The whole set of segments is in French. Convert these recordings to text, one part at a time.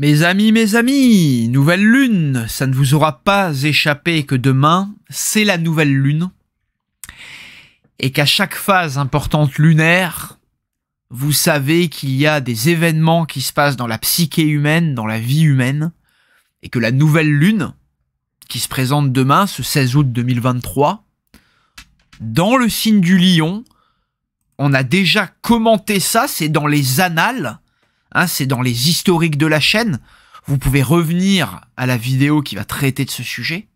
Mes amis, mes amis, nouvelle lune, ça ne vous aura pas échappé que demain, c'est la nouvelle lune. Et qu'à chaque phase importante lunaire, vous savez qu'il y a des événements qui se passent dans la psyché humaine, dans la vie humaine, et que la nouvelle lune, qui se présente demain, ce 16 août 2023, dans le signe du lion, on a déjà commenté ça, c'est dans les annales ah, c'est dans les historiques de la chaîne. Vous pouvez revenir à la vidéo qui va traiter de ce sujet.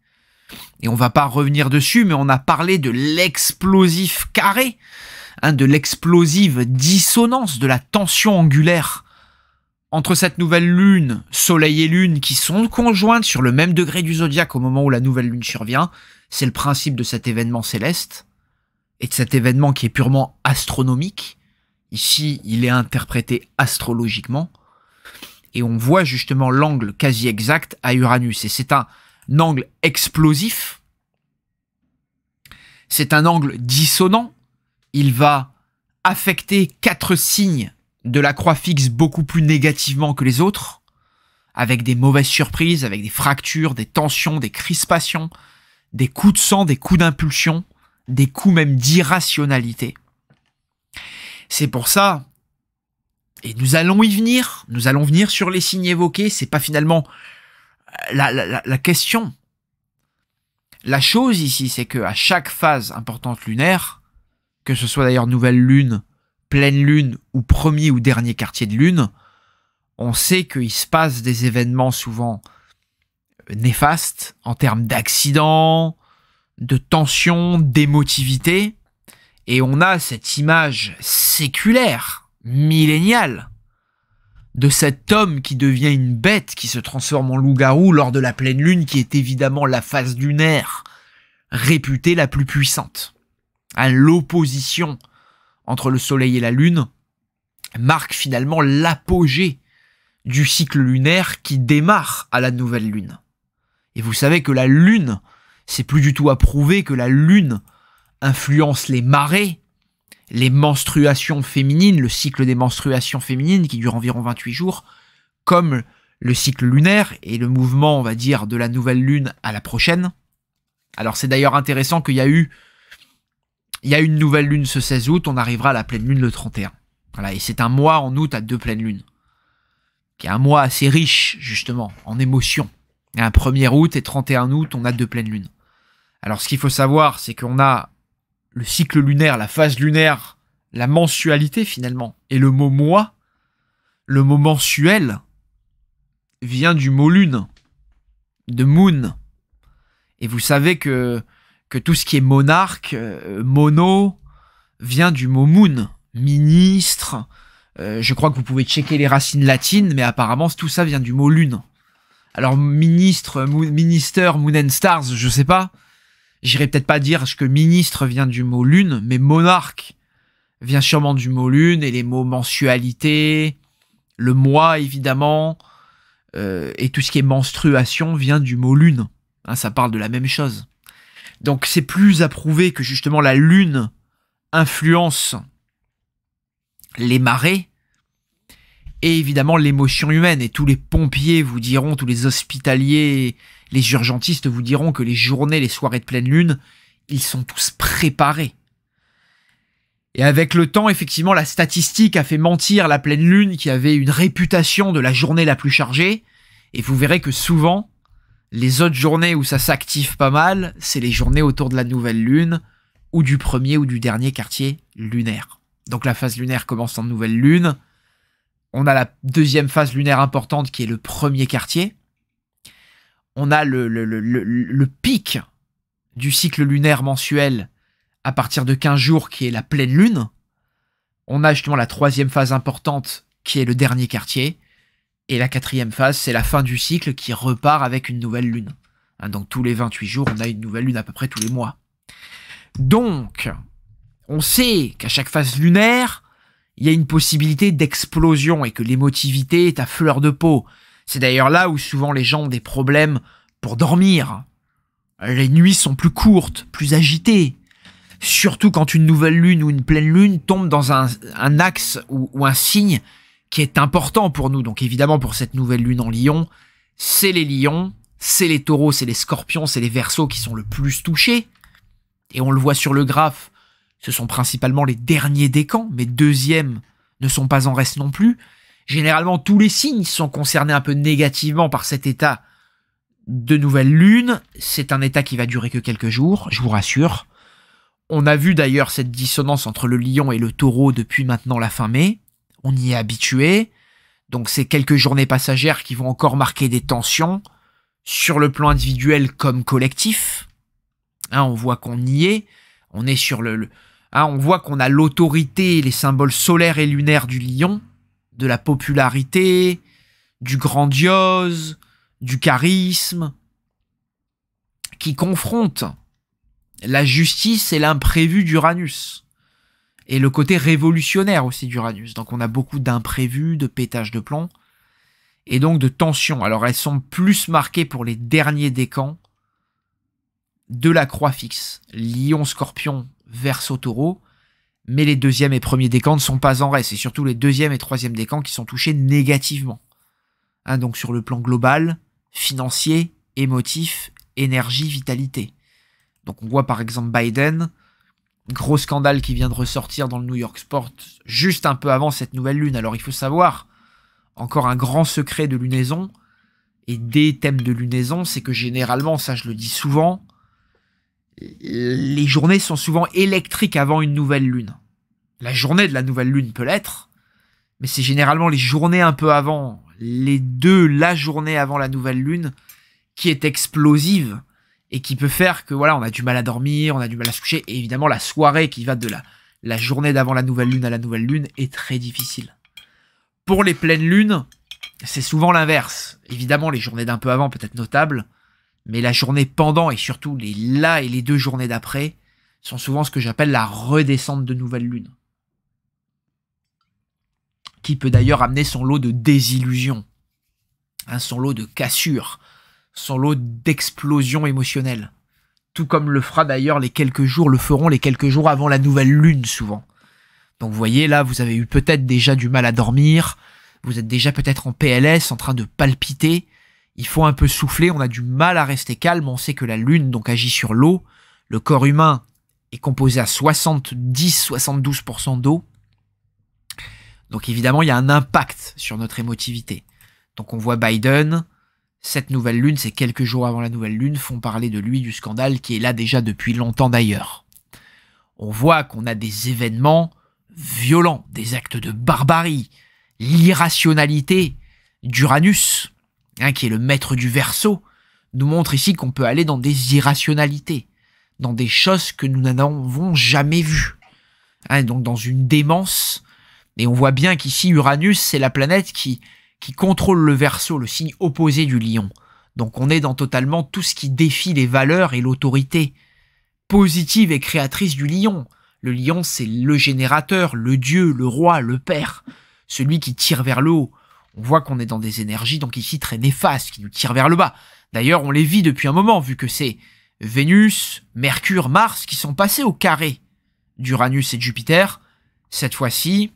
Et on va pas revenir dessus, mais on a parlé de l'explosif carré, hein, de l'explosive dissonance, de la tension angulaire entre cette nouvelle lune, soleil et lune, qui sont conjointes sur le même degré du zodiaque au moment où la nouvelle lune survient. C'est le principe de cet événement céleste et de cet événement qui est purement astronomique. Ici, il est interprété astrologiquement. Et on voit justement l'angle quasi exact à Uranus. Et c'est un angle explosif. C'est un angle dissonant. Il va affecter quatre signes de la croix fixe beaucoup plus négativement que les autres, avec des mauvaises surprises, avec des fractures, des tensions, des crispations, des coups de sang, des coups d'impulsion, des coups même d'irrationalité. C'est pour ça, et nous allons y venir, nous allons venir sur les signes évoqués, c'est pas finalement euh, la, la, la question. La chose ici, c'est que à chaque phase importante lunaire, que ce soit d'ailleurs nouvelle lune, pleine lune ou premier ou dernier quartier de lune, on sait qu'il se passe des événements souvent euh, néfastes en termes d'accidents, de tensions, d'émotivité. Et on a cette image séculaire, milléniale, de cet homme qui devient une bête, qui se transforme en loup-garou lors de la pleine lune, qui est évidemment la phase lunaire réputée la plus puissante. À l'opposition entre le soleil et la lune marque finalement l'apogée du cycle lunaire qui démarre à la nouvelle lune. Et vous savez que la lune, c'est plus du tout à prouver que la lune influence les marées, les menstruations féminines, le cycle des menstruations féminines qui dure environ 28 jours, comme le cycle lunaire et le mouvement, on va dire, de la nouvelle lune à la prochaine. Alors c'est d'ailleurs intéressant qu'il y a eu il y une nouvelle lune ce 16 août, on arrivera à la pleine lune le 31. Voilà, et c'est un mois en août à deux pleines lunes. Qui est un mois assez riche, justement, en émotions. Un 1er août et 31 août, on a deux pleines lunes. Alors ce qu'il faut savoir, c'est qu'on a le cycle lunaire, la phase lunaire, la mensualité finalement, et le mot moi », le mot mensuel, vient du mot lune, de moon. Et vous savez que, que tout ce qui est monarque, euh, mono, vient du mot moon, ministre. Euh, je crois que vous pouvez checker les racines latines, mais apparemment tout ça vient du mot lune. Alors ministre, moon, minister, moon and stars, je sais pas j'irai peut-être pas dire que ministre vient du mot lune, mais monarque vient sûrement du mot lune et les mots mensualité, le mois évidemment, euh, et tout ce qui est menstruation vient du mot lune. Hein, ça parle de la même chose. Donc c'est plus à prouver que justement la lune influence les marées et évidemment l'émotion humaine. Et tous les pompiers vous diront, tous les hospitaliers les urgentistes vous diront que les journées, les soirées de pleine lune, ils sont tous préparés. Et avec le temps, effectivement, la statistique a fait mentir la pleine lune qui avait une réputation de la journée la plus chargée. Et vous verrez que souvent, les autres journées où ça s'active pas mal, c'est les journées autour de la nouvelle lune ou du premier ou du dernier quartier lunaire. Donc la phase lunaire commence en nouvelle lune. On a la deuxième phase lunaire importante qui est le premier quartier on a le, le, pic du cycle lunaire mensuel à partir de 15 jours qui est la pleine lune. On a justement la troisième phase importante qui est le dernier quartier. Et la quatrième phase, c'est la fin du cycle qui repart avec une nouvelle lune. Hein, donc tous les 28 jours, on a une nouvelle lune à peu près tous les mois. Donc, on sait qu'à chaque phase lunaire, il y a une possibilité d'explosion et que l'émotivité est à fleur de peau. C'est d'ailleurs là où souvent les gens ont des problèmes pour dormir. Les nuits sont plus courtes, plus agitées. Surtout quand une nouvelle lune ou une pleine lune tombe dans un, axe ou, un signe qui est important pour nous. Donc évidemment pour cette nouvelle lune en lion, c'est les lions, c'est les taureaux, c'est les scorpions, c'est les versos qui sont le plus touchés. Et on le voit sur le graphe, ce sont principalement les derniers décans, mais deuxièmes ne sont pas en reste non plus. Généralement, tous les signes sont concernés un peu négativement par cet état de nouvelle lune. C'est un état qui va durer que quelques jours, je vous rassure. On a vu d'ailleurs cette dissonance entre le lion et le taureau depuis maintenant la fin mai. On y est habitué. Donc c'est quelques journées passagères qui vont encore marquer des tensions sur le plan individuel comme collectif. Hein, on voit qu'on y est. On est sur le, hein, on voit qu'on a l'autorité, et les symboles solaires et lunaires du lion de la popularité, du grandiose, du charisme, qui confronte la justice et l'imprévu d'Uranus. Et le côté révolutionnaire aussi d'Uranus. Donc on a beaucoup d'imprévus, de pétages de plomb, et donc de tensions. Alors elles sont plus marquées pour les derniers décans de la croix fixe. Lion, scorpion, verso, taureau mais les deuxièmes et premiers décans ne sont pas en reste. C'est surtout les deuxièmes et troisièmes décans qui sont touchés négativement. Hein, donc sur le plan global, financier, émotif, énergie, vitalité. Donc on voit par exemple Biden, gros scandale qui vient de ressortir dans le New York Sport juste un peu avant cette nouvelle lune. Alors il faut savoir, encore un grand secret de lunaison, et des thèmes de lunaison, c'est que généralement, ça je le dis souvent, les journées sont souvent électriques avant une nouvelle lune. La journée de la nouvelle lune peut l'être, mais c'est généralement les journées un peu avant, les deux, la journée avant la nouvelle lune, qui est explosive et qui peut faire que voilà, on a du mal à dormir, on a du mal à se coucher, et évidemment la soirée qui va de la, la journée d'avant la nouvelle lune à la nouvelle lune est très difficile. Pour les pleines lunes, c'est souvent l'inverse. Évidemment, les journées d'un peu avant peut être notables, mais la journée pendant et surtout les là et les deux journées d'après sont souvent ce que j'appelle la redescente de nouvelle lune. Qui peut d'ailleurs amener son lot de désillusions, hein, son lot de cassures, son lot d'explosions émotionnelles. Tout comme le fera d'ailleurs les quelques jours, le feront les quelques jours avant la nouvelle lune souvent. Donc vous voyez là, vous avez eu peut-être déjà du mal à dormir, vous êtes déjà peut-être en PLS en train de palpiter, il faut un peu souffler, on a du mal à rester calme, on sait que la Lune donc agit sur l'eau, le corps humain est composé à 70-72% d'eau. Donc évidemment, il y a un impact sur notre émotivité. Donc on voit Biden, cette nouvelle lune, c'est quelques jours avant la nouvelle lune, font parler de lui, du scandale qui est là déjà depuis longtemps d'ailleurs. On voit qu'on a des événements violents, des actes de barbarie, l'irrationalité d'Uranus, Hein, qui est le maître du verso, nous montre ici qu'on peut aller dans des irrationalités, dans des choses que nous n'avons jamais vues, hein, donc dans une démence. Et on voit bien qu'ici, Uranus, c'est la planète qui, qui contrôle le verso, le signe opposé du lion. Donc on est dans totalement tout ce qui défie les valeurs et l'autorité positive et créatrice du lion. Le lion, c'est le générateur, le dieu, le roi, le père, celui qui tire vers le haut. On voit qu'on est dans des énergies donc ici très néfastes qui nous tirent vers le bas. D'ailleurs, on les vit depuis un moment vu que c'est Vénus, Mercure, Mars qui sont passés au carré d'Uranus et Jupiter. Cette fois-ci,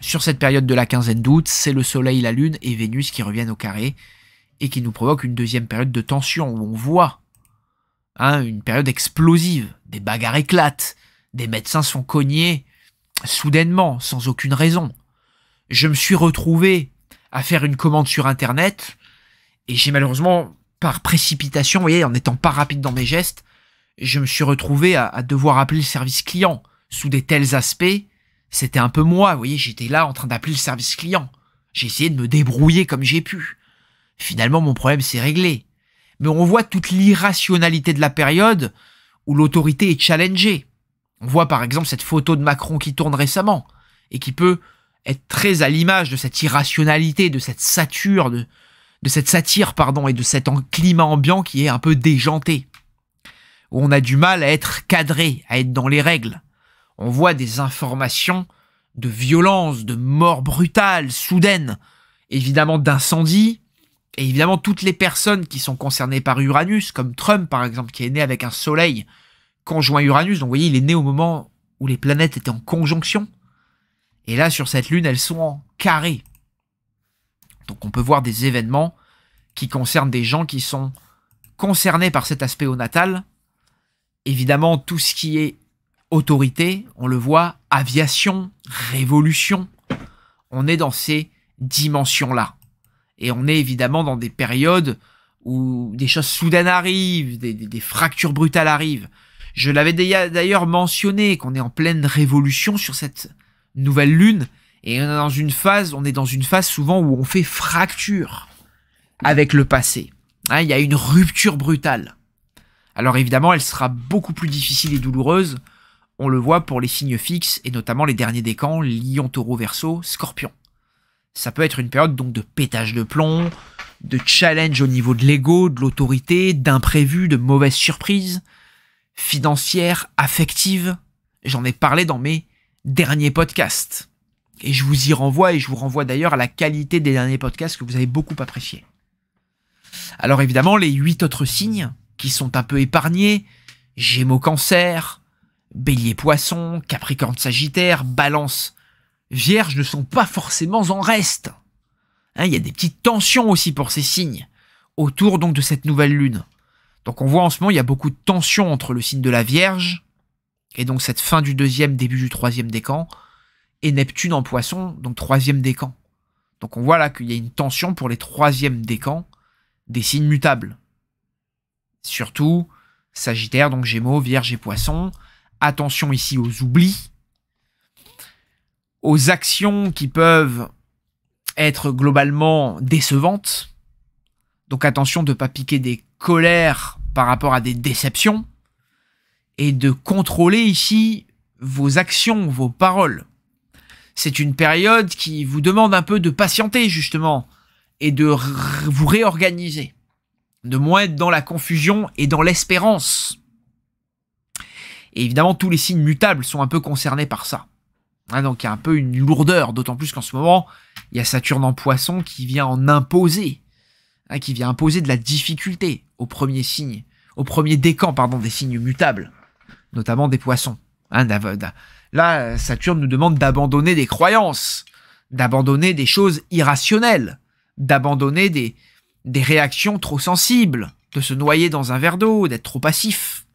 sur cette période de la quinzaine d'août, c'est le Soleil, la Lune et Vénus qui reviennent au carré et qui nous provoquent une deuxième période de tension où on voit hein, une période explosive, des bagarres éclatent, des médecins sont cognés soudainement, sans aucune raison. Je me suis retrouvé à faire une commande sur Internet. Et j'ai malheureusement, par précipitation, vous voyez, en n'étant pas rapide dans mes gestes, je me suis retrouvé à, devoir appeler le service client. Sous des tels aspects, c'était un peu moi, vous voyez, j'étais là en train d'appeler le service client. J'ai essayé de me débrouiller comme j'ai pu. Finalement, mon problème s'est réglé. Mais on voit toute l'irrationalité de la période où l'autorité est challengée. On voit par exemple cette photo de Macron qui tourne récemment et qui peut être très à l'image de cette irrationalité, de cette sature, de, de cette satire, pardon, et de cet climat ambiant qui est un peu déjanté. Où on a du mal à être cadré, à être dans les règles. On voit des informations de violence, de mort brutale soudaine évidemment d'incendie et évidemment toutes les personnes qui sont concernées par Uranus, comme Trump par exemple, qui est né avec un soleil conjoint Uranus, donc vous voyez, il est né au moment où les planètes étaient en conjonction, et là, sur cette lune, elles sont en carré. Donc on peut voir des événements qui concernent des gens qui sont concernés par cet aspect au natal. Évidemment, tout ce qui est autorité, on le voit, aviation, révolution, on est dans ces dimensions-là. Et on est évidemment dans des périodes où des choses soudaines arrivent, des, fractures brutales arrivent. Je l'avais d'ailleurs mentionné qu'on est en pleine révolution sur cette nouvelle lune. Et on est dans une phase, on est dans une phase souvent où on fait fracture avec le passé. Hein, il y a une rupture brutale. Alors évidemment, elle sera beaucoup plus difficile et douloureuse. On le voit pour les signes fixes et notamment les derniers décans, Lion, Taureau, Verseau, Scorpion. Ça peut être une période donc de pétage de plomb, de challenge au niveau de l'ego, de l'autorité, d'imprévu, de mauvaises surprises, financières, affectives. J'en ai parlé dans mes dernier podcast. Et je vous y renvoie, et je vous renvoie d'ailleurs à la qualité des derniers podcasts que vous avez beaucoup apprécié. Alors évidemment, les huit autres signes, qui sont un peu épargnés, Gémeaux Cancer, Bélier Poisson, Capricorne Sagittaire, Balance Vierge ne sont pas forcément en reste. Hein, il y a des petites tensions aussi pour ces signes, autour donc de cette nouvelle lune. Donc on voit en ce moment, il y a beaucoup de tensions entre le signe de la Vierge et donc cette fin du deuxième, début du troisième décan, et Neptune en poisson, donc troisième décan. Donc on voit là qu'il y a une tension pour les troisièmes décans des signes mutables. Surtout Sagittaire, donc Gémeaux, Vierge et Poisson. Attention ici aux oublis, aux actions qui peuvent être globalement décevantes. Donc attention de ne pas piquer des colères par rapport à des déceptions et de contrôler ici vos actions, vos paroles. C'est une période qui vous demande un peu de patienter justement et de vous réorganiser, de moins être dans la confusion et dans l'espérance. Et évidemment, tous les signes mutables sont un peu concernés par ça. Hein, donc il y a un peu une lourdeur, d'autant plus qu'en ce moment, il y a Saturne en poisson qui vient en imposer, hein, qui vient imposer de la difficulté au premier signe, au premier décan pardon, des signes mutables notamment des poissons. Hein, là, Saturne nous demande d'abandonner des croyances, d'abandonner des choses irrationnelles, d'abandonner des, réactions trop sensibles, de se noyer dans un verre d'eau, d'être trop passif.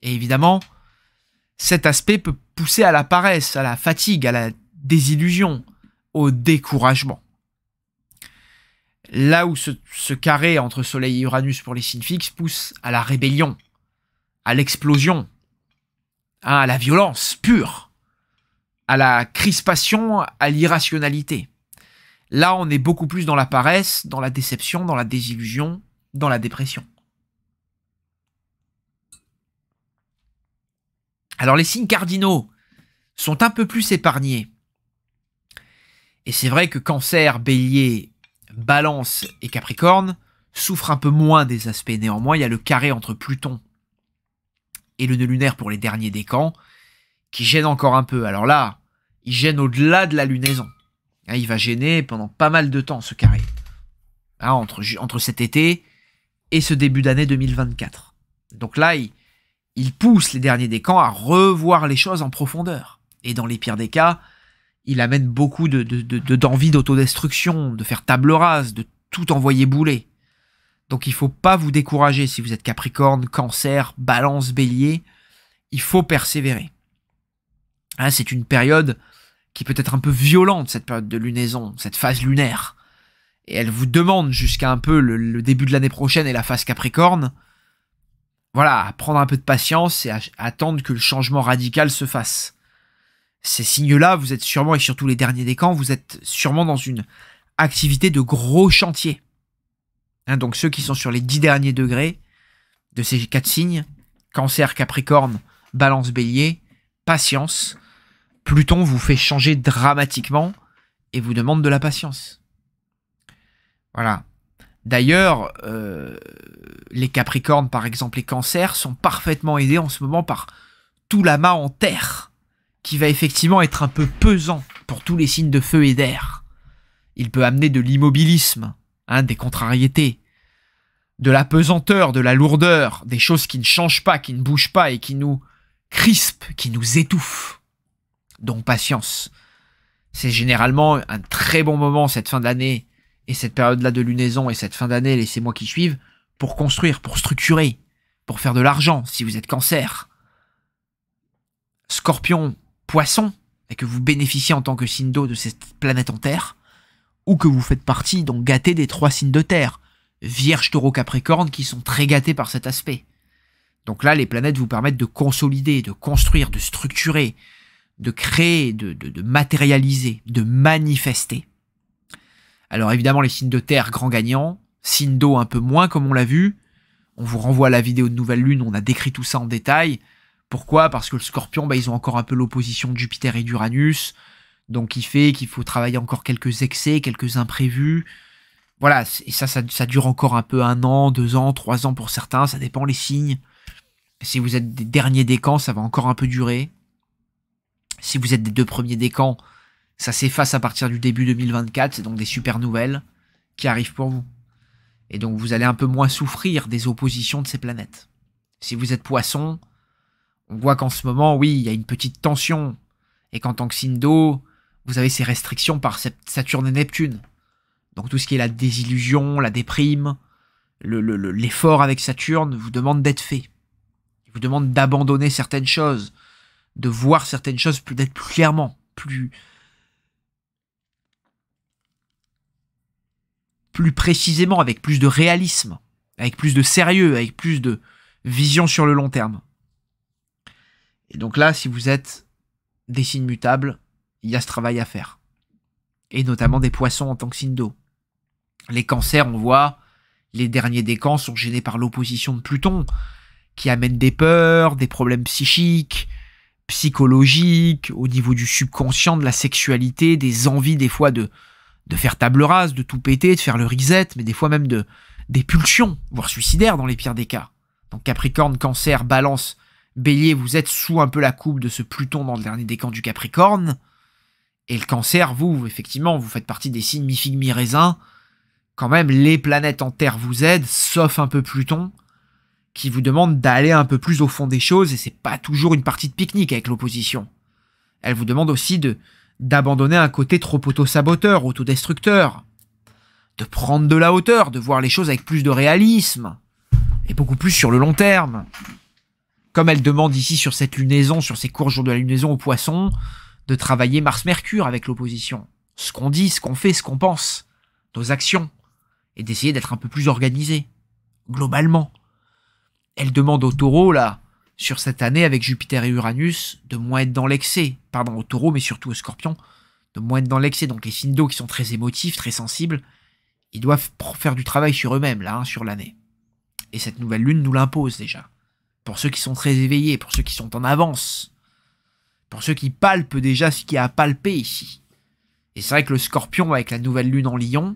Et évidemment, cet aspect peut pousser à la paresse, à la fatigue, à la désillusion, au découragement. Là où ce carré entre Soleil et Uranus pour les signes fixes pousse à la rébellion, à l'explosion, Hein, à la violence pure, à la crispation, à l'irrationalité. Là, on est beaucoup plus dans la paresse, dans la déception, dans la désillusion, dans la dépression. Alors les signes cardinaux sont un peu plus épargnés. Et c'est vrai que cancer, bélier, balance et capricorne souffrent un peu moins des aspects. Néanmoins, il y a le carré entre Pluton et le nœud lunaire pour les derniers décans, qui gêne encore un peu. Alors là, il gêne au-delà de la lunaison. Hein, il va gêner pendant pas mal de temps ce carré. Hein, entre, cet été et ce début d'année 2024. Donc là, il, pousse les derniers décans à revoir les choses en profondeur. Et dans les pires des cas, il amène beaucoup de, d'envie d'autodestruction, de faire table rase, de tout envoyer bouler. Donc il faut pas vous décourager si vous êtes Capricorne, Cancer, Balance, Bélier. Il faut persévérer. Hein, c'est une période qui peut être un peu violente, cette période de lunaison, cette phase lunaire. Et elle vous demande jusqu'à un peu le, début de l'année prochaine et la phase Capricorne. Voilà, à prendre un peu de patience et attendre que le changement radical se fasse. Ces signes-là, vous êtes sûrement, et surtout les derniers camps, vous êtes sûrement dans une activité de gros chantier Hein, donc ceux qui sont sur les 10 derniers degrés de ces quatre signes, cancer, capricorne, balance, bélier, patience, Pluton vous fait changer dramatiquement et vous demande de la patience. Voilà. D'ailleurs, euh, les capricornes, par exemple, les cancers, sont parfaitement aidés en ce moment par tout l'amas en terre, qui va effectivement être un peu pesant pour tous les signes de feu et d'air. Il peut amener de l'immobilisme, Hein, des contrariétés, de la pesanteur, de la lourdeur, des choses qui ne changent pas, qui ne bougent pas et qui nous crispent, qui nous étouffent. Donc patience. C'est généralement un très bon moment cette fin d'année et cette période-là de lunaison et cette fin d'année, laissez-moi qui suivent, pour construire, pour structurer, pour faire de l'argent si vous êtes cancer. Scorpion, poisson, et que vous bénéficiez en tant que signe d'eau de cette planète en terre, ou que vous faites partie, donc gâtés des trois signes de terre, Vierge, Taureau, Capricorne, qui sont très gâtés par cet aspect. Donc là, les planètes vous permettent de consolider, de construire, de structurer, de créer, de, matérialiser, de manifester. Alors évidemment, les signes de terre, grand gagnant, signes d'eau un peu moins, comme on l'a vu. On vous renvoie à la vidéo de Nouvelle Lune, on a décrit tout ça en détail. Pourquoi Parce que le scorpion, bah, ils ont encore un peu l'opposition de Jupiter et d'Uranus donc il fait qu'il faut travailler encore quelques excès, quelques imprévus. Voilà, et ça, ça, ça, dure encore un peu un an, deux ans, trois ans pour certains, ça dépend les signes. Si vous êtes des derniers camps, ça va encore un peu durer. Si vous êtes des deux premiers camps, ça s'efface à partir du début 2024, c'est donc des super nouvelles qui arrivent pour vous. Et donc vous allez un peu moins souffrir des oppositions de ces planètes. Si vous êtes poisson, on voit qu'en ce moment, oui, il y a une petite tension. Et qu'en tant que signe d'eau, vous avez ces restrictions par Saturne et Neptune. Donc tout ce qui est la désillusion, la déprime, l'effort avec Saturne vous demande d'être fait. Il vous demande d'abandonner certaines choses, de voir certaines choses peut-être plus clairement, plus, plus précisément, avec plus de réalisme, avec plus de sérieux, avec plus de vision sur le long terme. Et donc là, si vous êtes des signes mutables, il y a ce travail à faire. Et notamment des poissons en tant que signe d'eau. Les cancers, on voit, les derniers décans sont gênés par l'opposition de Pluton, qui amène des peurs, des problèmes psychiques, psychologiques, au niveau du subconscient, de la sexualité, des envies des fois de, de faire table rase, de tout péter, de faire le reset, mais des fois même de des pulsions, voire suicidaires dans les pires des cas. Donc Capricorne, Cancer, Balance, Bélier, vous êtes sous un peu la coupe de ce Pluton dans le dernier décan du Capricorne. Et le cancer, vous, effectivement, vous faites partie des signes mi mi-raisin. Quand même, les planètes en Terre vous aident, sauf un peu Pluton, qui vous demande d'aller un peu plus au fond des choses, et c'est pas toujours une partie de pique-nique avec l'opposition. Elle vous demande aussi de d'abandonner un côté trop auto-saboteur, autodestructeur, de prendre de la hauteur, de voir les choses avec plus de réalisme, et beaucoup plus sur le long terme. Comme elle demande ici sur cette lunaison, sur ces courts jours de la lunaison au poissons, de travailler Mars-Mercure avec l'opposition. Ce qu'on dit, ce qu'on fait, ce qu'on pense, nos actions, et d'essayer d'être un peu plus organisé, globalement. Elle demande au taureau, là, sur cette année avec Jupiter et Uranus, de moins être dans l'excès, pardon, au taureau, mais surtout au scorpion, de moins être dans l'excès. Donc les signes d'eau qui sont très émotifs, très sensibles, ils doivent faire du travail sur eux-mêmes, là, hein, sur l'année. Et cette nouvelle lune nous l'impose déjà. Pour ceux qui sont très éveillés, pour ceux qui sont en avance, pour ceux qui palpent déjà ce qui a à palper ici. Et c'est vrai que le scorpion, avec la nouvelle lune en lion,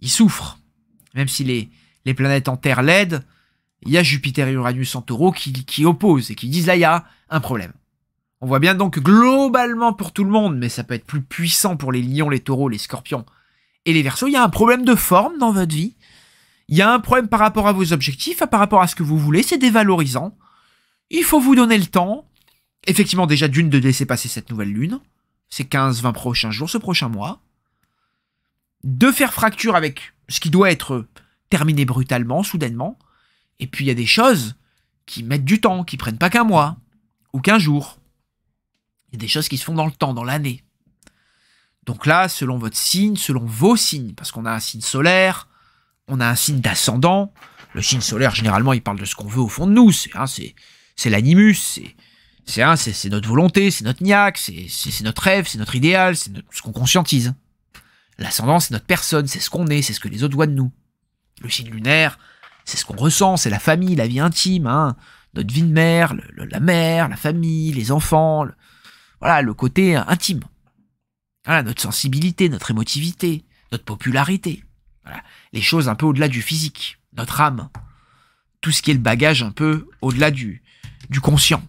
il souffre. Même si les, les planètes en Terre l'aident, il y a Jupiter et Uranus en taureau qui, qui opposent et qui disent là, il y a un problème. On voit bien donc globalement pour tout le monde, mais ça peut être plus puissant pour les lions, les taureaux, les scorpions et les versos, il y a un problème de forme dans votre vie. Il y a un problème par rapport à vos objectifs, par rapport à ce que vous voulez, c'est dévalorisant. Il faut vous donner le temps, effectivement, déjà d'une, de laisser passer cette nouvelle lune, ces 15-20 prochains jours, ce prochain mois. De faire fracture avec ce qui doit être terminé brutalement, soudainement. Et puis il y a des choses qui mettent du temps, qui prennent pas qu'un mois ou qu'un jour. Il y a des choses qui se font dans le temps, dans l'année. Donc là, selon votre signe, selon vos signes, parce qu'on a un signe solaire, on a un signe d'ascendant. Le signe solaire, généralement, il parle de ce qu'on veut au fond de nous. C'est hein, c'est l'animus, c'est Hein, c'est notre volonté, c'est notre niaque, c'est notre rêve, c'est notre idéal, c'est ce qu'on conscientise. L'ascendant, c'est notre personne, c'est ce qu'on est, c'est ce que les autres voient de nous. Le signe lunaire, c'est ce qu'on ressent, c'est la famille, la vie intime, hein, notre vie de mère, la mère, la famille, les enfants, le, voilà, le côté intime. Voilà, notre sensibilité, notre émotivité, notre popularité. Voilà, les choses un peu au-delà du physique, notre âme, tout ce qui est le bagage un peu au-delà du, du conscient.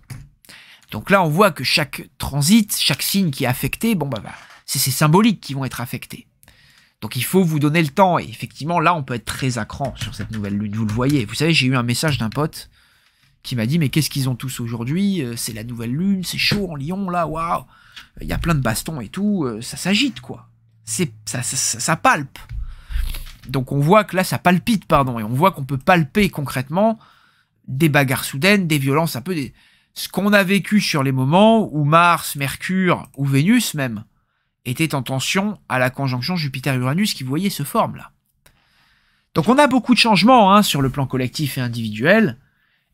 Donc là, on voit que chaque transit, chaque signe qui est affecté, bon bah, bah c'est ces symboliques qui vont être affectés. Donc il faut vous donner le temps. Et effectivement, là, on peut être très à cran sur cette nouvelle lune. Vous le voyez. Vous savez, j'ai eu un message d'un pote qui m'a dit mais qu'est-ce qu'ils ont tous aujourd'hui euh, C'est la nouvelle lune, c'est chaud en Lyon là, waouh Il y a plein de bastons et tout, euh, ça s'agite quoi. C'est ça, ça, palpe. Donc on voit que là ça palpite pardon et on voit qu'on peut palper concrètement des bagarres soudaines, des violences un peu des, ce qu'on a vécu sur les moments où Mars, Mercure ou Vénus même étaient en tension à la conjonction Jupiter-Uranus qui, voyait se forme là. Donc on a beaucoup de changements hein, sur le plan collectif et individuel,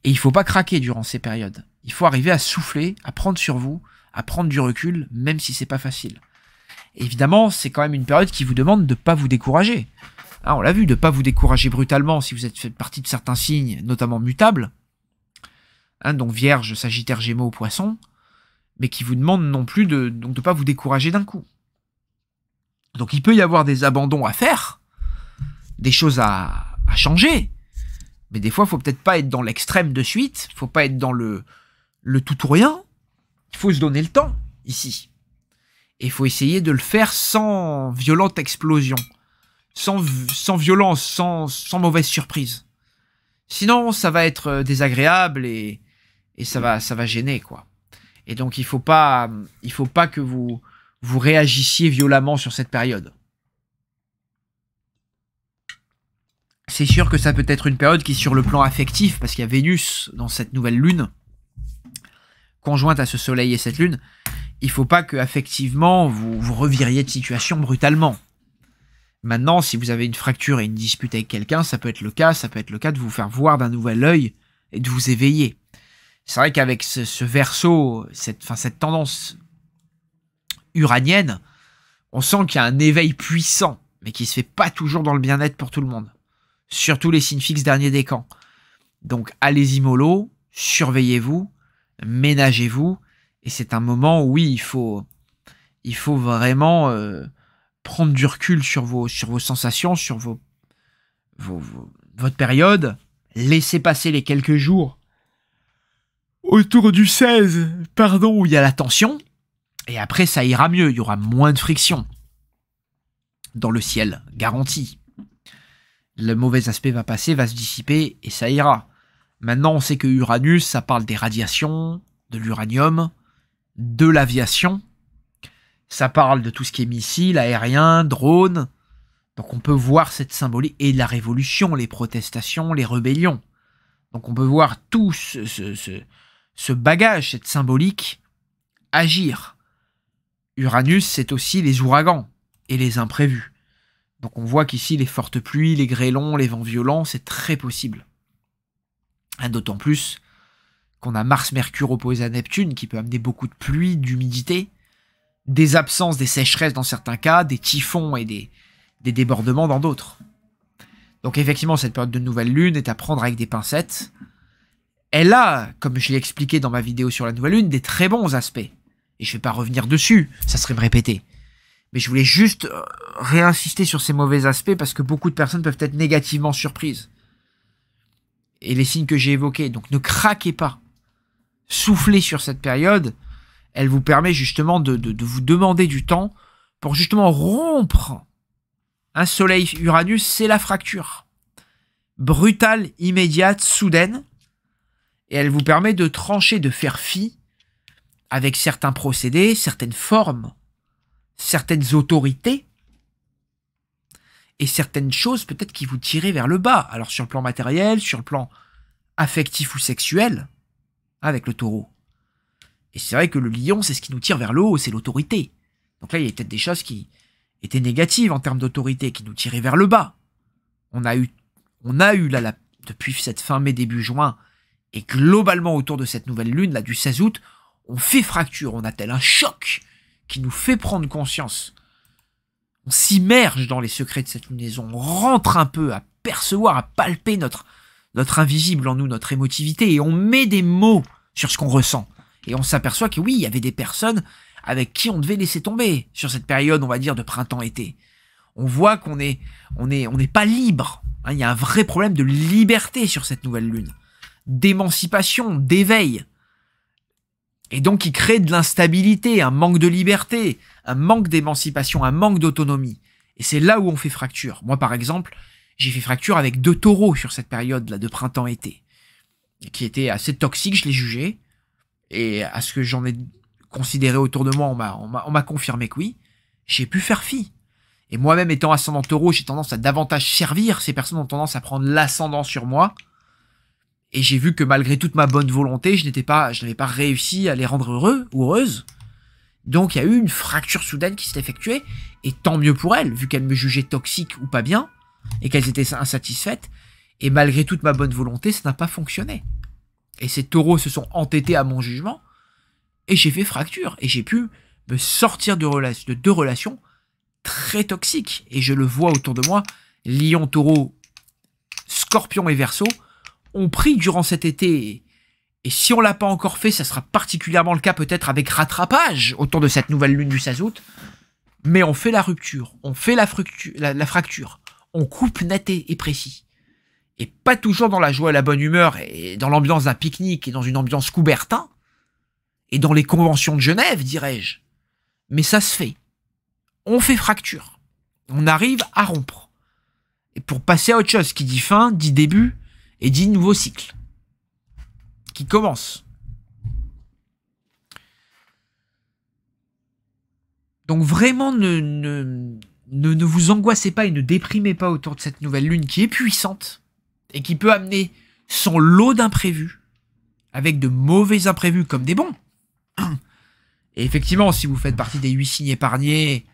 et il ne faut pas craquer durant ces périodes. Il faut arriver à souffler, à prendre sur vous, à prendre du recul, même si c'est pas facile. Évidemment, c'est quand même une période qui vous demande de ne pas vous décourager. Hein, on l'a vu, de ne pas vous décourager brutalement si vous êtes fait partie de certains signes, notamment mutables, Hein, donc Vierge, Sagittaire, Gémeaux, Poisson, mais qui vous demande non plus de ne pas vous décourager d'un coup. Donc il peut y avoir des abandons à faire, des choses à, changer, mais des fois, il faut peut-être pas être dans l'extrême de suite, faut pas être dans le, le tout ou rien, il faut se donner le temps ici. Et il faut essayer de le faire sans violente explosion, sans, violence, sans, sans mauvaise surprise. Sinon, ça va être euh, désagréable et, et ça va, ça va gêner, quoi. Et donc, il faut pas, il faut pas que vous, vous réagissiez violemment sur cette période. C'est sûr que ça peut être une période qui, sur le plan affectif, parce qu'il y a Vénus dans cette nouvelle lune, conjointe à ce soleil et cette lune, il faut pas que affectivement vous, vous reviriez de situation brutalement. Maintenant, si vous avez une fracture et une dispute avec quelqu'un, ça peut être le cas, ça peut être le cas de vous faire voir d'un nouvel œil et de vous éveiller c'est vrai qu'avec ce, verso, cette, tendance uranienne, on sent qu'il y a un éveil puissant, mais qui se fait pas toujours dans le bien-être pour tout le monde. Surtout les signes fixes derniers des camps. Donc allez-y mollo, surveillez-vous, ménagez-vous, et c'est un moment où oui, il faut, vraiment euh, prendre du recul sur vos, sensations, sur votre période, laissez passer les quelques jours autour du 16, pardon, où il y a la tension, et après ça ira mieux, il y aura moins de friction dans le ciel, garanti. Le mauvais aspect va passer, va se dissiper, et ça ira. Maintenant, on sait que Uranus, ça parle des radiations, de l'uranium, de l'aviation. Ça parle de tout ce qui est missile, aérien, drones, Donc on peut voir cette symbolique et la révolution, les protestations, les rébellions. Donc on peut voir tout ce, ce bagage, cette symbolique, agir. Uranus, c'est aussi les ouragans et les imprévus. Donc on voit qu'ici, les fortes pluies, les grêlons, les vents violents, c'est très possible. Ah, d'autant plus qu'on a Mars-Mercure opposé à Neptune qui peut amener beaucoup de pluie, d'humidité, des absences, des sécheresses dans certains cas, des typhons et des, des débordements dans d'autres. Donc effectivement, cette période de nouvelle lune est à prendre avec des pincettes elle a, comme je l'ai expliqué dans ma vidéo sur la nouvelle lune, des très bons aspects. Et je ne vais pas revenir dessus, ça serait me répéter. Mais je voulais juste euh, réinsister sur ces mauvais aspects parce que beaucoup de personnes peuvent être négativement surprises. Et les signes que j'ai évoqués. Donc ne craquez pas. Soufflez sur cette période. Elle vous permet justement de, de vous demander du temps pour justement rompre un soleil Uranus, c'est la fracture. Brutale, immédiate, soudaine et elle vous permet de trancher, de faire fi avec certains procédés, certaines formes, certaines autorités et certaines choses peut-être qui vous tiraient vers le bas. Alors sur le plan matériel, sur le plan affectif ou sexuel, avec le taureau. Et c'est vrai que le lion, c'est ce qui nous tire vers le haut, c'est l'autorité. Donc là, il y a peut-être des choses qui étaient négatives en termes d'autorité, qui nous tiraient vers le bas. On a eu, on a eu là, depuis cette fin mai, début juin, et globalement, autour de cette nouvelle lune, là, du 16 août, on fait fracture, on a tel un choc qui nous fait prendre conscience. On s'immerge dans les secrets de cette lunaison, on rentre un peu à percevoir, à palper notre, notre invisible en nous, notre émotivité, et on met des mots sur ce qu'on ressent. Et on s'aperçoit que oui, il y avait des personnes avec qui on devait laisser tomber sur cette période, on va dire, de printemps-été. On voit qu'on est, on est, on n'est pas libre. Hein, il y a un vrai problème de liberté sur cette nouvelle lune d'émancipation, d'éveil. Et donc, il crée de l'instabilité, un manque de liberté, un manque d'émancipation, un manque d'autonomie. Et c'est là où on fait fracture. Moi, par exemple, j'ai fait fracture avec deux taureaux sur cette période-là de printemps-été, qui étaient assez toxiques, je l'ai jugé. Et à ce que j'en ai considéré autour de moi, on m'a confirmé que oui, j'ai pu faire fi. Et moi-même, étant ascendant taureau, j'ai tendance à davantage servir. Ces personnes ont tendance à prendre l'ascendant sur moi. Et j'ai vu que malgré toute ma bonne volonté, je n'étais pas, je n'avais pas réussi à les rendre heureux ou heureuses. Donc il y a eu une fracture soudaine qui s'est effectuée, et tant mieux pour elles, vu qu'elles me jugeaient toxique ou pas bien, et qu'elles étaient insatisfaites, et malgré toute ma bonne volonté, ça n'a pas fonctionné. Et ces taureaux se sont entêtés à mon jugement, et j'ai fait fracture, et j'ai pu me sortir de, de deux relations très toxiques, et je le vois autour de moi, lion, taureau, scorpion et verso, on prie durant cet été. Et si on l'a pas encore fait, ça sera particulièrement le cas peut-être avec rattrapage autour de cette nouvelle lune du 16 août. Mais on fait la rupture, on fait la, fracture, on coupe net et précis. Et pas toujours dans la joie et la bonne humeur et dans l'ambiance d'un pique-nique et dans une ambiance coubertin et dans les conventions de Genève, dirais-je. Mais ça se fait. On fait fracture. On arrive à rompre. Et pour passer à autre chose, qui dit fin, dit début, et dit nouveau cycle qui commence. Donc vraiment, ne, ne, vous angoissez pas et ne déprimez pas autour de cette nouvelle lune qui est puissante et qui peut amener son lot d'imprévus, avec de mauvais imprévus comme des bons. Et effectivement, si vous faites partie des huit signes épargnés,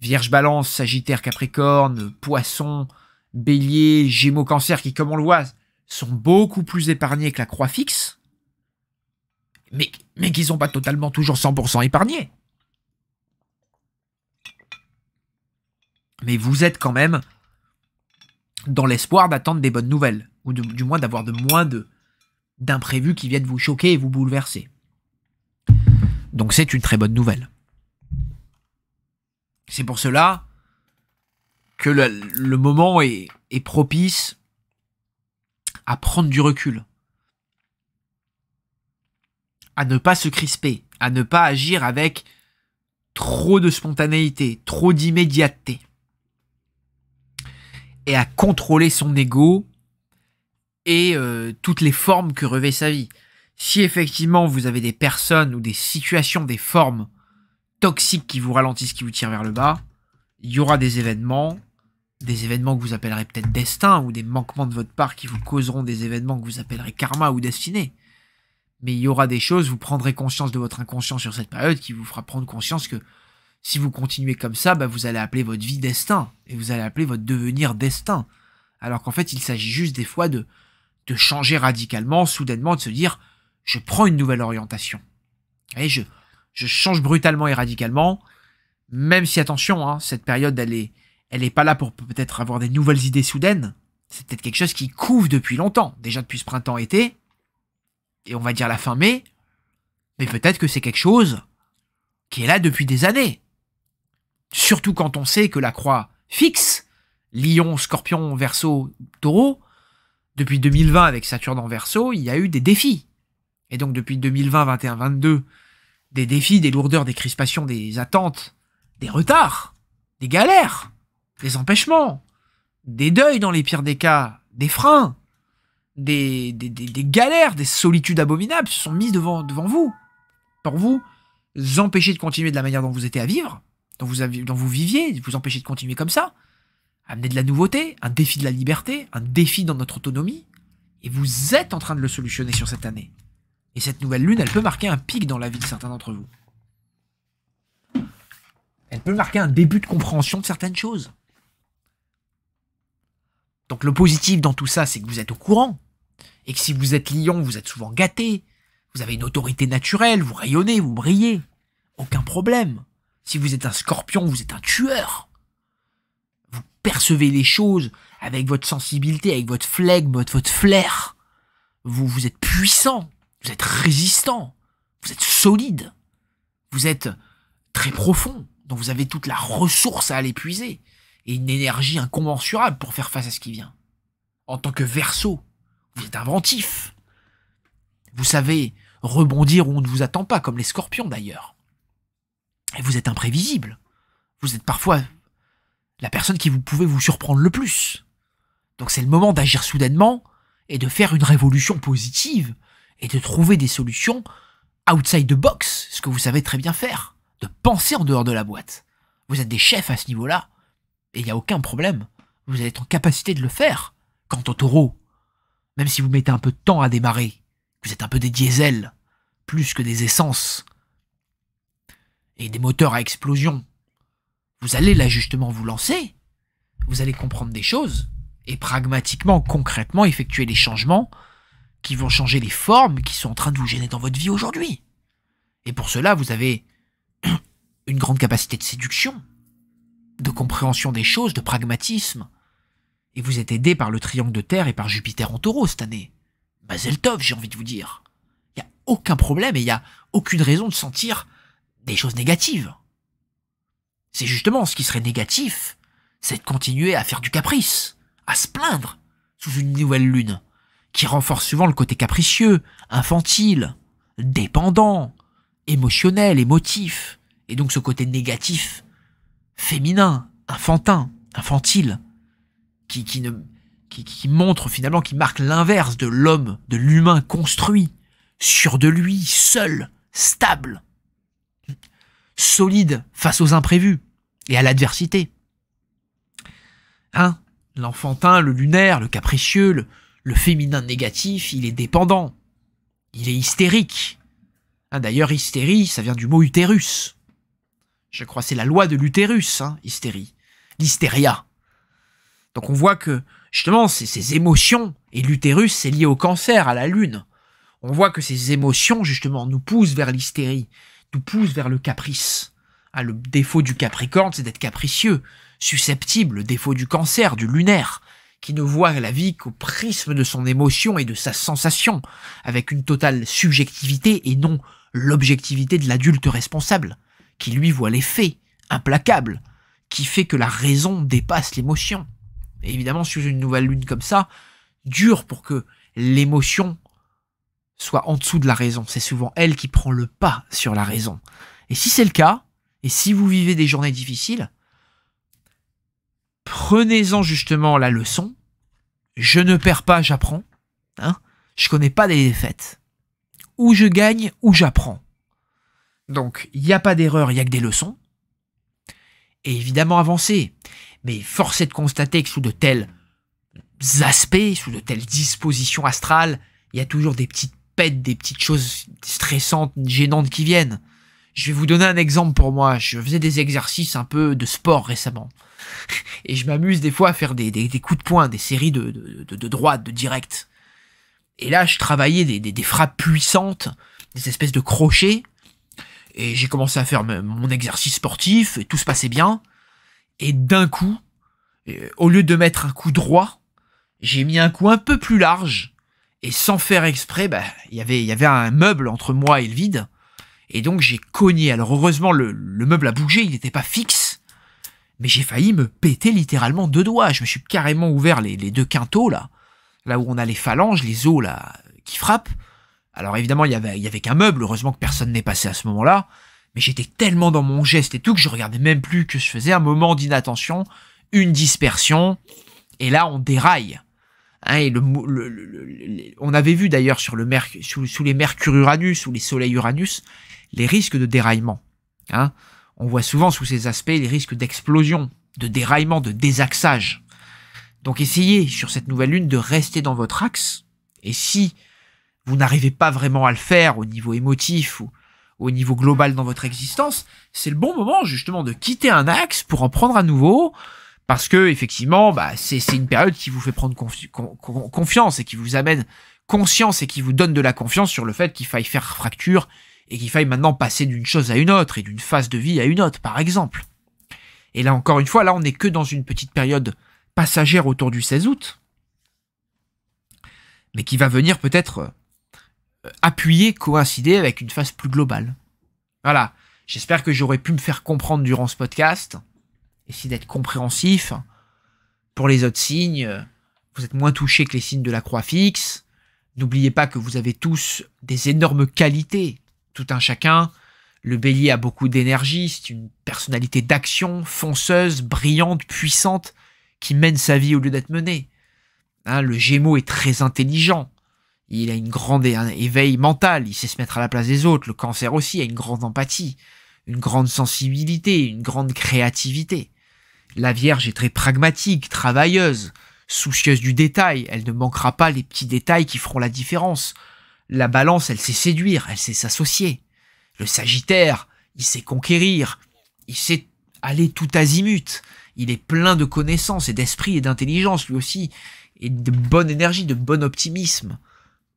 Vierge Balance, Sagittaire, Capricorne, Poisson, Bélier, Gémeaux, Cancer, qui comme on le voit, sont beaucoup plus épargnés que la croix fixe, mais, mais qu'ils n'ont pas totalement toujours 100% épargnés. Mais vous êtes quand même dans l'espoir d'attendre des bonnes nouvelles, ou du moins d'avoir de moins de d'imprévus qui viennent vous choquer et vous bouleverser. Donc c'est une très bonne nouvelle. C'est pour cela que le, moment est, est propice à prendre du recul, à ne pas se crisper, à ne pas agir avec trop de spontanéité, trop d'immédiateté, et à contrôler son ego et euh, toutes les formes que revêt sa vie. Si effectivement vous avez des personnes ou des situations, des formes toxiques qui vous ralentissent, qui vous tirent vers le bas, il y aura des événements des événements que vous appellerez peut-être destin ou des manquements de votre part qui vous causeront des événements que vous appellerez karma ou destinée. Mais il y aura des choses, vous prendrez conscience de votre inconscient sur cette période qui vous fera prendre conscience que si vous continuez comme ça, bah vous allez appeler votre vie destin et vous allez appeler votre devenir destin. Alors qu'en fait, il s'agit juste des fois de, de changer radicalement, soudainement, de se dire je prends une nouvelle orientation. Et je, je change brutalement et radicalement, même si attention, hein, cette période elle est, elle n'est pas là pour peut-être avoir des nouvelles idées soudaines. C'est peut-être quelque chose qui couvre depuis longtemps, déjà depuis ce printemps-été, et on va dire la fin mai, mais peut-être que c'est quelque chose qui est là depuis des années. Surtout quand on sait que la croix fixe, Lion, Scorpion, Verseau, Taureau, depuis 2020 avec Saturne en Verseau, il y a eu des défis. Et donc depuis 2020, 21, 22, des défis, des lourdeurs, des crispations, des attentes, des retards, des galères des empêchements, des deuils dans les pires des cas, des freins, des, galères, des solitudes abominables se sont mises devant, devant vous, pour vous empêcher de continuer de la manière dont vous étiez à vivre, dont vous, dont vous viviez, vous empêcher de continuer comme ça, amener de la nouveauté, un défi de la liberté, un défi dans notre autonomie, et vous êtes en train de le solutionner sur cette année. Et cette nouvelle lune, elle peut marquer un pic dans la vie de certains d'entre vous. Elle peut marquer un début de compréhension de certaines choses. Donc le positif dans tout ça, c'est que vous êtes au courant. Et que si vous êtes lion, vous êtes souvent gâté. Vous avez une autorité naturelle, vous rayonnez, vous brillez. Aucun problème. Si vous êtes un scorpion, vous êtes un tueur. Vous percevez les choses avec votre sensibilité, avec votre flegme, votre, flair. Vous, vous êtes puissant, vous êtes résistant, vous êtes solide, vous êtes très profond, donc vous avez toute la ressource à l'épuiser et une énergie incommensurable pour faire face à ce qui vient. En tant que verso, vous êtes inventif. Vous savez rebondir où on ne vous attend pas, comme les scorpions d'ailleurs. Et vous êtes imprévisible. Vous êtes parfois la personne qui vous pouvez vous surprendre le plus. Donc c'est le moment d'agir soudainement et de faire une révolution positive et de trouver des solutions outside the box, ce que vous savez très bien faire, de penser en dehors de la boîte. Vous êtes des chefs à ce niveau-là. Et il n'y a aucun problème. Vous être en capacité de le faire. Quant au taureau, même si vous mettez un peu de temps à démarrer, vous êtes un peu des diesels, plus que des essences, et des moteurs à explosion, vous allez là justement vous lancer, vous allez comprendre des choses, et pragmatiquement, concrètement, effectuer des changements qui vont changer les formes qui sont en train de vous gêner dans votre vie aujourd'hui. Et pour cela, vous avez une grande capacité de séduction, de compréhension des choses, de pragmatisme. Et vous êtes aidé par le triangle de Terre et par Jupiter en taureau cette année. Mazel j'ai envie de vous dire. Il n'y a aucun problème et il n'y a aucune raison de sentir des choses négatives. C'est justement ce qui serait négatif, c'est de continuer à faire du caprice, à se plaindre sous une nouvelle lune, qui renforce souvent le côté capricieux, infantile, dépendant, émotionnel, émotif, et donc ce côté négatif féminin, infantin, infantile, qui, qui ne, qui, montre finalement, qui marque l'inverse de l'homme, de l'humain construit, sûr de lui, seul, stable, solide face aux imprévus et à l'adversité. Hein L'enfantin, le lunaire, le capricieux, le, féminin négatif, il est dépendant, il est hystérique. Hein, d'ailleurs, hystérie, ça vient du mot utérus. Je crois c'est la loi de l'utérus, hein, hystérie, l'hystéria. Donc on voit que justement ces émotions et l'utérus c'est lié au cancer, à la lune. On voit que ces émotions justement nous poussent vers l'hystérie, nous poussent vers le caprice. Ah, le défaut du Capricorne, c'est d'être capricieux, susceptible, le défaut du cancer, du lunaire, qui ne voit la vie qu'au prisme de son émotion et de sa sensation, avec une totale subjectivité et non l'objectivité de l'adulte responsable qui lui voit les faits, implacable, qui fait que la raison dépasse l'émotion. évidemment, sur une nouvelle lune comme ça, dur pour que l'émotion soit en dessous de la raison. C'est souvent elle qui prend le pas sur la raison. Et si c'est le cas, et si vous vivez des journées difficiles, prenez-en justement la leçon. Je ne perds pas, j'apprends. Hein je connais pas des défaites. Ou je gagne, ou j'apprends. Donc, il n'y a pas d'erreur, il n'y a que des leçons. Et évidemment avancer. Mais force est de constater que sous de tels aspects, sous de telles dispositions astrales, il y a toujours des petites pètes, des petites choses stressantes, gênantes qui viennent. Je vais vous donner un exemple pour moi. Je faisais des exercices un peu de sport récemment. Et je m'amuse des fois à faire des, coups de poing, des séries de, de, de, de droite, de direct. Et là, je travaillais des, frappes puissantes, des espèces de crochets, et j'ai commencé à faire mon exercice sportif, et tout se passait bien. Et d'un coup, euh, au lieu de mettre un coup droit, j'ai mis un coup un peu plus large. Et sans faire exprès, bah, y il y avait un meuble entre moi et le vide. Et donc j'ai cogné. Alors heureusement, le, meuble a bougé, il n'était pas fixe. Mais j'ai failli me péter littéralement deux doigts. Je me suis carrément ouvert les, deux quintaux, là. Là où on a les phalanges, les os, là, qui frappent. Alors évidemment, il y avait, il y avait qu'un meuble, heureusement que personne n'est passé à ce moment-là, mais j'étais tellement dans mon geste et tout que je regardais même plus que je faisais un moment d'inattention, une dispersion, et là on déraille. Hein, et le, on avait vu d'ailleurs sur le sous, les mercure Uranus ou les soleils Uranus les risques de déraillement. Hein. On voit souvent sous ces aspects les risques d'explosion, de déraillement, de désaxage. Donc essayez sur cette nouvelle lune de rester dans votre axe. Et si vous n'arrivez pas vraiment à le faire au niveau émotif ou au niveau global dans votre existence, c'est le bon moment justement de quitter un axe pour en prendre un nouveau, parce que effectivement, bah, c'est une période qui vous fait prendre confiance et qui vous amène conscience et qui vous donne de la confiance sur le fait qu'il faille faire fracture et qu'il faille maintenant passer d'une chose à une autre et d'une phase de vie à une autre, par exemple. Et là encore une fois, là on n'est que dans une petite période passagère autour du 16 août, mais qui va venir peut-être Appuyer, coïncider avec une phase plus globale. Voilà. J'espère que j'aurai pu me faire comprendre durant ce podcast. Essayez d'être compréhensif. Pour les autres signes, vous êtes moins touchés que les signes de la croix fixe. N'oubliez pas que vous avez tous des énormes qualités, tout un chacun. Le bélier a beaucoup d'énergie, c'est une personnalité d'action, fonceuse, brillante, puissante, qui mène sa vie au lieu d'être menée. Hein, le gémeau est très intelligent, il a une grande éveil mental, il sait se mettre à la place des autres. Le cancer aussi a une grande empathie, une grande sensibilité, une grande créativité. La Vierge est très pragmatique, travailleuse, soucieuse du détail. Elle ne manquera pas les petits détails qui feront la différence. La Balance, elle sait séduire, elle sait s'associer. Le Sagittaire, il sait conquérir, il sait aller tout azimut. Il est plein de connaissances et d'esprit et d'intelligence lui aussi, et de bonne énergie, de bon optimisme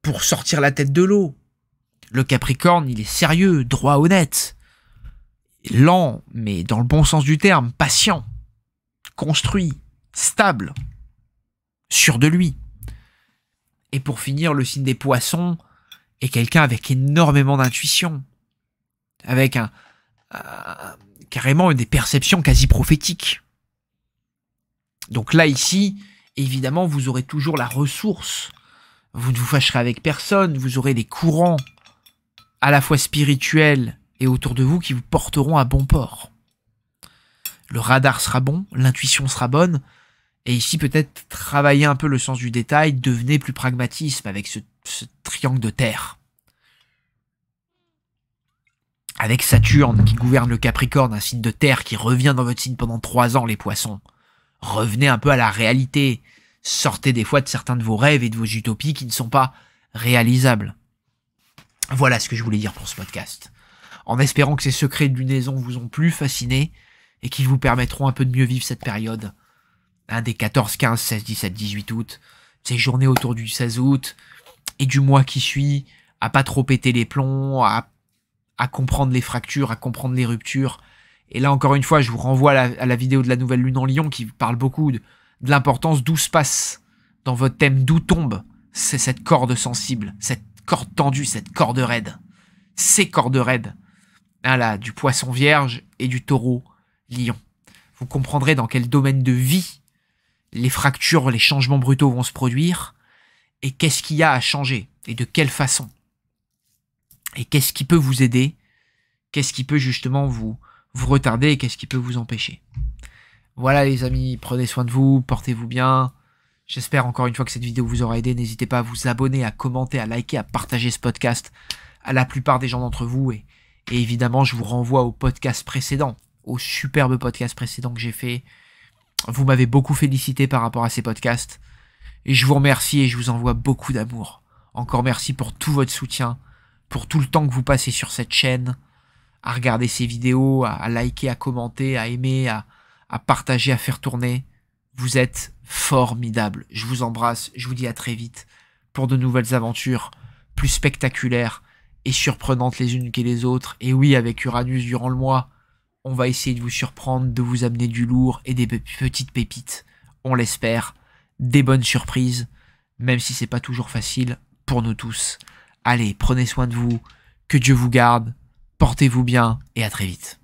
pour sortir la tête de l'eau. Le Capricorne, il est sérieux, droit, honnête. Lent, mais dans le bon sens du terme, patient, construit, stable, sûr de lui. Et pour finir, le signe des poissons est quelqu'un avec énormément d'intuition, avec un, carrément des perceptions quasi prophétiques. Donc là, ici, évidemment, vous aurez toujours la ressource vous ne vous fâcherez avec personne, vous aurez des courants à la fois spirituels et autour de vous qui vous porteront à bon port. Le radar sera bon, l'intuition sera bonne, et ici peut-être travailler un peu le sens du détail, devenez plus pragmatisme avec ce, triangle de terre. Avec Saturne qui gouverne le Capricorne, un signe de terre qui revient dans votre signe pendant trois ans, les poissons. Revenez un peu à la réalité, sortez des fois de certains de vos rêves et de vos utopies qui ne sont pas réalisables. Voilà ce que je voulais dire pour ce podcast. En espérant que ces secrets de lunaison vous ont plu, fasciné, et qu'ils vous permettront un peu de mieux vivre cette période. Un hein, des 14, 15, 16, 17, 18 août, ces journées autour du 16 août, et du mois qui suit, à pas trop péter les plombs, à, comprendre les fractures, à comprendre les ruptures. Et là, encore une fois, je vous renvoie à la, à la vidéo de la nouvelle lune en Lyon qui parle beaucoup de, de l'importance d'où se passe dans votre thème, d'où tombe c'est cette corde sensible, cette corde tendue, cette corde raide, ces cordes raides, ah du poisson vierge et du taureau lion. Vous comprendrez dans quel domaine de vie les fractures, les changements brutaux vont se produire, et qu'est-ce qu'il y a à changer, et de quelle façon, et qu'est-ce qui peut vous aider, qu'est-ce qui peut justement vous, vous retarder, et qu'est-ce qui peut vous empêcher. Voilà les amis, prenez soin de vous, portez-vous bien. J'espère encore une fois que cette vidéo vous aura aidé. N'hésitez pas à vous abonner, à commenter, à liker, à partager ce podcast à la plupart des gens d'entre vous. Et, évidemment, je vous renvoie au podcast précédent, au superbe podcast précédent que j'ai fait. Vous m'avez beaucoup félicité par rapport à ces podcasts. Et je vous remercie et je vous envoie beaucoup d'amour. Encore merci pour tout votre soutien, pour tout le temps que vous passez sur cette chaîne, à regarder ces vidéos, à, à liker, à commenter, à aimer, à, à partager, à faire tourner. Vous êtes formidables. Je vous embrasse, je vous dis à très vite pour de nouvelles aventures plus spectaculaires et surprenantes les unes que les autres. Et oui, avec Uranus durant le mois, on va essayer de vous surprendre, de vous amener du lourd et des petites pépites. On l'espère, des bonnes surprises, même si c'est pas toujours facile pour nous tous. Allez, prenez soin de vous, que Dieu vous garde, portez-vous bien et à très vite.